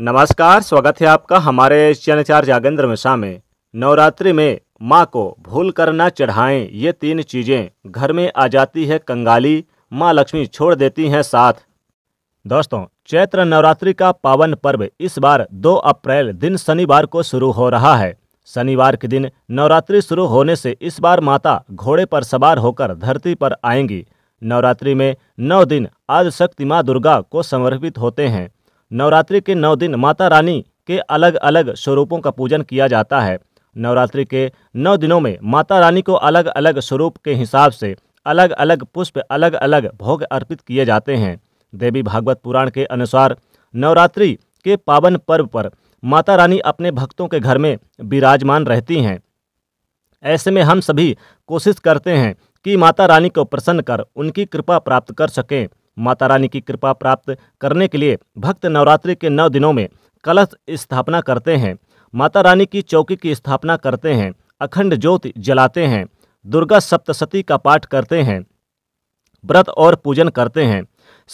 नमस्कार स्वागत है आपका हमारे चनचार जागेंद्र मिश्रा में नवरात्रि में माँ को भूल कर न चढ़ाएं ये तीन चीज़ें घर में आ जाती है कंगाली माँ लक्ष्मी छोड़ देती हैं साथ दोस्तों चैत्र नवरात्रि का पावन पर्व इस बार 2 अप्रैल दिन शनिवार को शुरू हो रहा है शनिवार के दिन नवरात्रि शुरू होने से इस बार माता घोड़े पर सवार होकर धरती पर आएंगी नवरात्रि में नौ दिन आज शक्ति माँ दुर्गा को समर्पित होते हैं नवरात्रि के नौ दिन माता रानी के अलग अलग स्वरूपों का पूजन किया जाता है नवरात्रि के नौ दिनों में माता रानी को अलग अलग स्वरूप के हिसाब से अलग अलग पुष्प अलग अलग भोग अर्पित किए जाते हैं देवी भागवत पुराण के अनुसार नवरात्रि के पावन पर्व पर माता रानी अपने भक्तों के घर में विराजमान रहती हैं ऐसे में हम सभी कोशिश करते हैं कि माता रानी को प्रसन्न कर उनकी कृपा प्राप्त कर सकें माता रानी की कृपा प्राप्त करने के लिए भक्त नवरात्रि के नौ दिनों में कलश स्थापना करते हैं माता रानी की चौकी की स्थापना करते हैं अखंड ज्योति जलाते हैं दुर्गा सप्तशती का पाठ करते हैं व्रत और पूजन करते हैं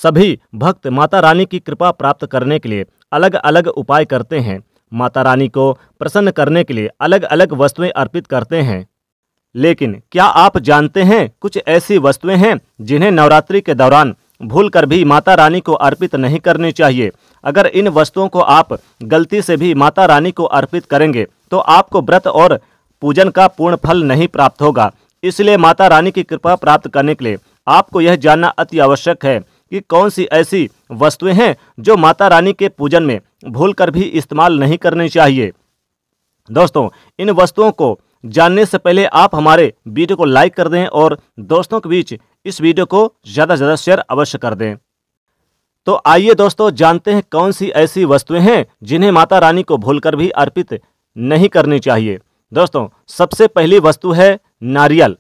सभी भक्त माता रानी की कृपा प्राप्त करने के लिए अलग अलग उपाय करते हैं माता रानी को प्रसन्न करने के लिए अलग अलग वस्तुएं अर्पित करते हैं लेकिन क्या आप जानते हैं कुछ ऐसी वस्तुएं हैं जिन्हें नवरात्रि के दौरान भूलकर भी माता रानी को अर्पित नहीं करनी चाहिए अगर इन वस्तुओं को आप गलती से भी माता रानी को अर्पित करेंगे तो आपको व्रत और पूजन का पूर्ण फल नहीं प्राप्त होगा इसलिए माता रानी की कृपा प्राप्त करने के लिए आपको यह जानना अति आवश्यक है कि कौन सी ऐसी वस्तुएं हैं जो माता रानी के पूजन में भूल कर भी इस्तेमाल नहीं करनी चाहिए दोस्तों इन वस्तुओं को जानने से पहले आप हमारे वीडियो को लाइक कर दें और दोस्तों के बीच इस वीडियो को ज़्यादा से ज़्यादा शेयर अवश्य कर दें तो आइए दोस्तों जानते हैं कौन सी ऐसी वस्तुएं हैं जिन्हें माता रानी को भूलकर भी अर्पित नहीं करनी चाहिए दोस्तों सबसे पहली वस्तु है नारियल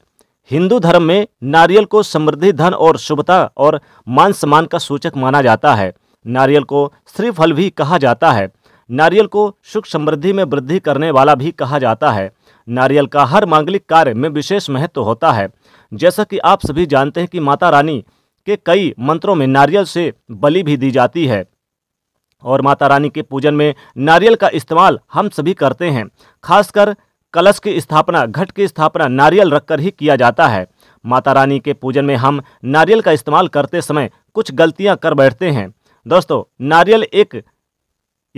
हिंदू धर्म में नारियल को समृद्धि धन और शुभता और मान सम्मान का सूचक माना जाता है नारियल को श्रीफल भी कहा जाता है नारियल को सुख समृद्धि में वृद्धि करने वाला भी कहा जाता है नारियल का हर मांगलिक कार्य में विशेष महत्व होता है जैसा कि आप सभी जानते हैं कि माता रानी के कई मंत्रों में नारियल से बलि भी दी जाती है और माता रानी के पूजन में नारियल का इस्तेमाल हम सभी करते हैं खासकर कलश की स्थापना घट की स्थापना नारियल रखकर ही किया जाता है माता रानी के पूजन में हम नारियल का इस्तेमाल करते समय कुछ गलतियां कर बैठते हैं दोस्तों नारियल एक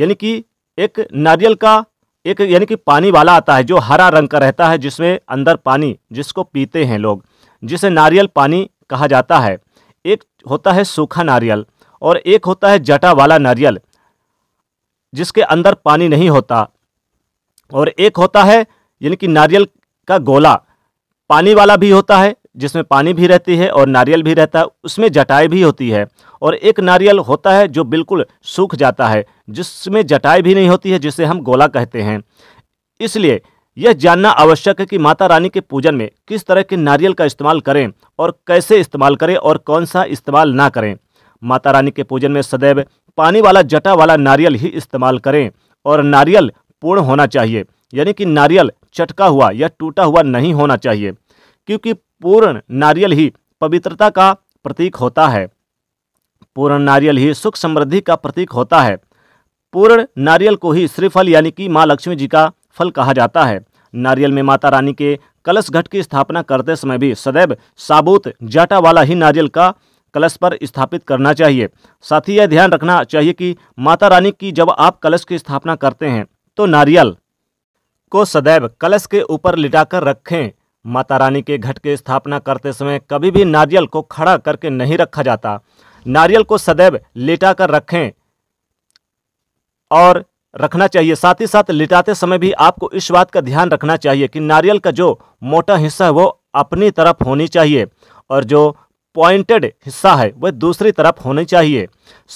यानी कि एक नारियल का एक यानी कि पानी वाला आता है जो हरा रंग का रहता है जिसमें अंदर पानी जिसको पीते हैं लोग जिसे नारियल पानी कहा जाता है एक होता है सूखा नारियल और एक होता है जटा वाला नारियल जिसके अंदर पानी नहीं होता और एक होता है यानी कि नारियल का गोला पानी वाला भी होता है जिसमें पानी भी रहती है और नारियल भी रहता है उसमें जटाई भी होती है और एक नारियल होता है जो बिल्कुल सूख जाता है जिसमें जटाई भी नहीं होती है जिसे हम गोला कहते हैं इसलिए यह जानना आवश्यक है कि माता रानी के पूजन में किस तरह के नारियल का इस्तेमाल करें और कैसे इस्तेमाल करें और कौन सा इस्तेमाल ना करें माता रानी के पूजन में सदैव पानी वाला जटा वाला नारियल ही इस्तेमाल करें और नारियल पूर्ण होना चाहिए यानी कि नारियल चटका हुआ या टूटा हुआ नहीं होना चाहिए क्योंकि पूर्ण नारियल ही पवित्रता का प्रतीक होता है पूर्ण नारियल ही सुख समृद्धि का प्रतीक होता है पूर्ण नारियल को ही श्रीफल यानी कि माँ लक्ष्मी जी का फल कहा जाता है नारियल में माता रानी के कलश घट की स्थापना करते समय भी सदैव साबुत जाटा वाला ही नारियल का कलश पर स्थापित करना चाहिए साथ ही यह ध्यान रखना चाहिए कि माता रानी की जब आप कलश की स्थापना करते हैं तो नारियल को सदैव कलश के ऊपर लिटाकर रखें माता रानी के घट की स्थापना करते समय कभी भी नारियल को खड़ा करके नहीं रखा जाता नारियल को सदैव लेटा कर रखें और रखना चाहिए साथ ही साथ लिटाते समय भी आपको इस बात का ध्यान रखना चाहिए कि नारियल का जो मोटा हिस्सा है वो अपनी तरफ होनी चाहिए और जो पॉइंटेड हिस्सा है वह दूसरी तरफ होनी चाहिए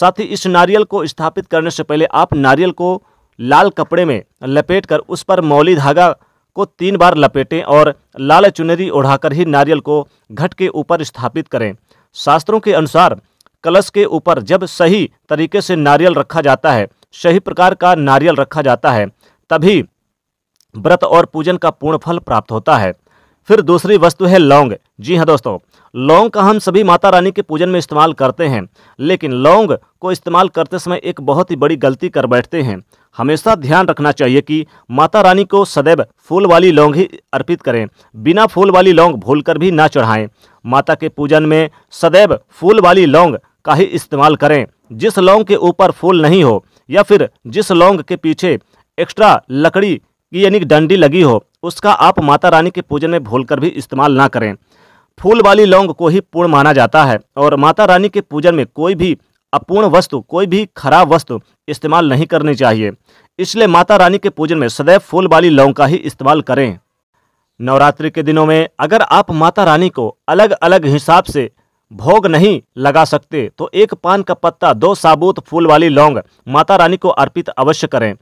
साथ ही इस नारियल को स्थापित करने से पहले आप नारियल को लाल कपड़े में लपेट कर उस पर मौली धागा को तीन बार लपेटें और लाल चुनरी ओढ़ाकर ही नारियल को घट के ऊपर स्थापित करें शास्त्रों के अनुसार कलश के ऊपर जब सही तरीके से नारियल रखा जाता है सही प्रकार का नारियल रखा जाता है तभी व्रत और पूजन का पूर्ण फल प्राप्त होता है फिर दूसरी वस्तु है लौंग जी हाँ दोस्तों लौंग का हम सभी माता रानी के पूजन में इस्तेमाल करते हैं लेकिन लौंग को इस्तेमाल करते समय एक बहुत ही बड़ी गलती कर बैठते हैं हमेशा ध्यान रखना चाहिए कि माता रानी को सदैव फूल वाली लौंग ही अर्पित करें बिना फूल वाली लौंग भूल भी ना चढ़ाएं माता के पूजन में सदैव फूल वाली लौंग का ही इस्तेमाल करें जिस लौंग के ऊपर फूल नहीं हो या फिर जिस लौंग के पीछे एक्स्ट्रा लकड़ी की यानी डंडी लगी हो उसका आप माता रानी के पूजन में भूलकर भी इस्तेमाल ना करें फूल वाली लौंग को ही पूर्ण माना जाता है और माता रानी के पूजन में कोई भी अपूर्ण वस्तु कोई भी खराब वस्तु इस्तेमाल नहीं करनी चाहिए इसलिए माता रानी के पूजन में सदैव फूल वाली लौंग का ही इस्तेमाल करें नवरात्रि के दिनों में अगर आप माता रानी को अलग अलग हिसाब से भोग नहीं लगा सकते तो एक पान का पत्ता दो साबुत फूल वाली लौंग माता रानी को अर्पित अवश्य करें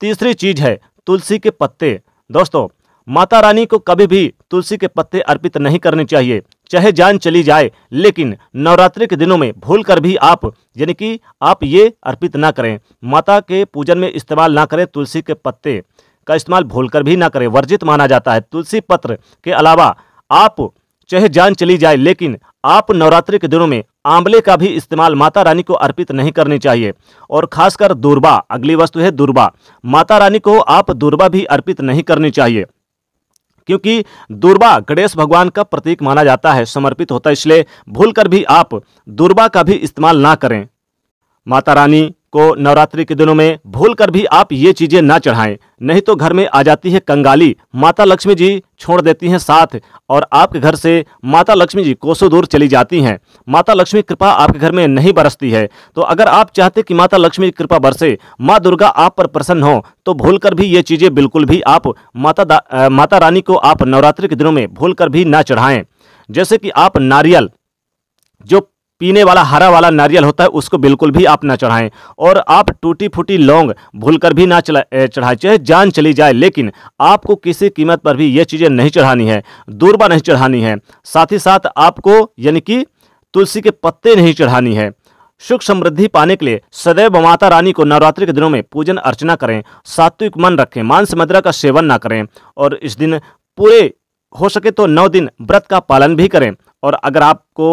तीसरी चीज है तुलसी के पत्ते दोस्तों माता रानी को कभी भी तुलसी के पत्ते अर्पित नहीं करने चाहिए चाहे जान चली जाए लेकिन नवरात्रि के दिनों में भूल कर भी आप यानी कि आप ये अर्पित ना करें माता के पूजन में इस्तेमाल ना करें तुलसी के पत्ते का इस्तेमाल भूल कर भी ना करें वर्जित माना जाता है तुलसी पत्र के अलावा आप चाहे जान चली जाए लेकिन आप नवरात्रि के दिनों में आंवले का भी इस्तेमाल माता रानी को अर्पित नहीं करनी चाहिए और खासकर दूरबा अगली वस्तु है दूरबा माता रानी को आप दूरबा भी अर्पित नहीं करनी चाहिए क्योंकि दुर्बा गणेश भगवान का प्रतीक माना जाता है समर्पित होता है इसलिए भूलकर भी आप दुर्बा का भी इस्तेमाल ना करें माता रानी को नवरात्रि के दिनों में भूल भी आप ये चीजें ना चढ़ाएं नहीं तो घर में आ जाती है कंगाली माता लक्ष्मी जी छोड़ देती हैं साथ और आपके घर से माता लक्ष्मी जी कोसों दूर चली जाती हैं माता लक्ष्मी कृपा आपके घर में नहीं बरसती है तो अगर आप चाहते कि माता लक्ष्मी की कृपा बरसे माँ दुर्गा आप पर प्रसन्न हो तो भूल भी ये चीज़ें बिल्कुल भी आप माता आ, माता रानी को आप नवरात्रि के दिनों में भूल भी ना चढ़ाएँ जैसे कि आप नारियल जो पीने वाला हरा वाला नारियल होता है उसको बिल्कुल भी आप ना चढ़ाएं और आप टूटी फूटी लौंग भूल कर भी ना चढ़ाएं चाहे जान चली जाए लेकिन आपको किसी कीमत पर भी ये चीज़ें नहीं चढ़ानी है दूरबा नहीं चढ़ानी है साथ ही साथ आपको यानी कि तुलसी के पत्ते नहीं चढ़ानी है सुख समृद्धि पाने के लिए सदैव माता रानी को नवरात्रि के दिनों में पूजन अर्चना करें सात्विक मन रखें मांस मदरा का सेवन ना करें और इस दिन पूरे हो सके तो नौ दिन व्रत का पालन भी करें और अगर आपको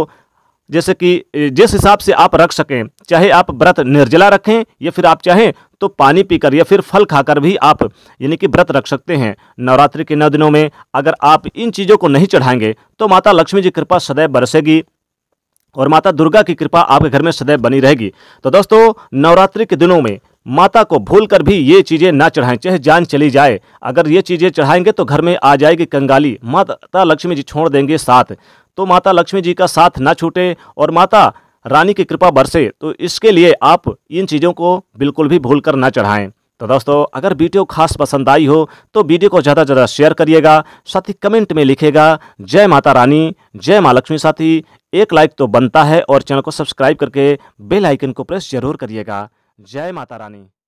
जैसे कि जिस हिसाब से आप रख सकें चाहे आप व्रत निर्जला रखें या फिर आप चाहें तो पानी पीकर या फिर फल खाकर भी आप यानी कि व्रत रख सकते हैं नवरात्रि के नौ दिनों में अगर आप इन चीज़ों को नहीं चढ़ाएंगे तो माता लक्ष्मी जी कृपा सदैव बरसेगी और माता दुर्गा की कृपा आपके घर में सदैव बनी रहेगी तो दोस्तों नवरात्रि के दिनों में माता को भूल कर भी ये चीज़ें ना चढ़ाएं चाहे जान चली जाए अगर ये चीज़ें चढ़ाएंगे तो घर में आ जाएगी कंगाली माता लक्ष्मी जी छोड़ देंगे साथ तो माता लक्ष्मी जी का साथ ना छूटे और माता रानी की कृपा बरसे तो इसके लिए आप इन चीज़ों को बिल्कुल भी भूल कर ना चढ़ाएं तो दोस्तों अगर वीडियो खास पसंद आई हो तो वीडियो को ज़्यादा से ज़्यादा शेयर करिएगा साथ ही कमेंट में लिखेगा जय माता रानी जय माँ लक्ष्मी साथी एक लाइक तो बनता है और चैनल को सब्सक्राइब करके बेल आइकन को प्रेस जरूर करिएगा जय माता रानी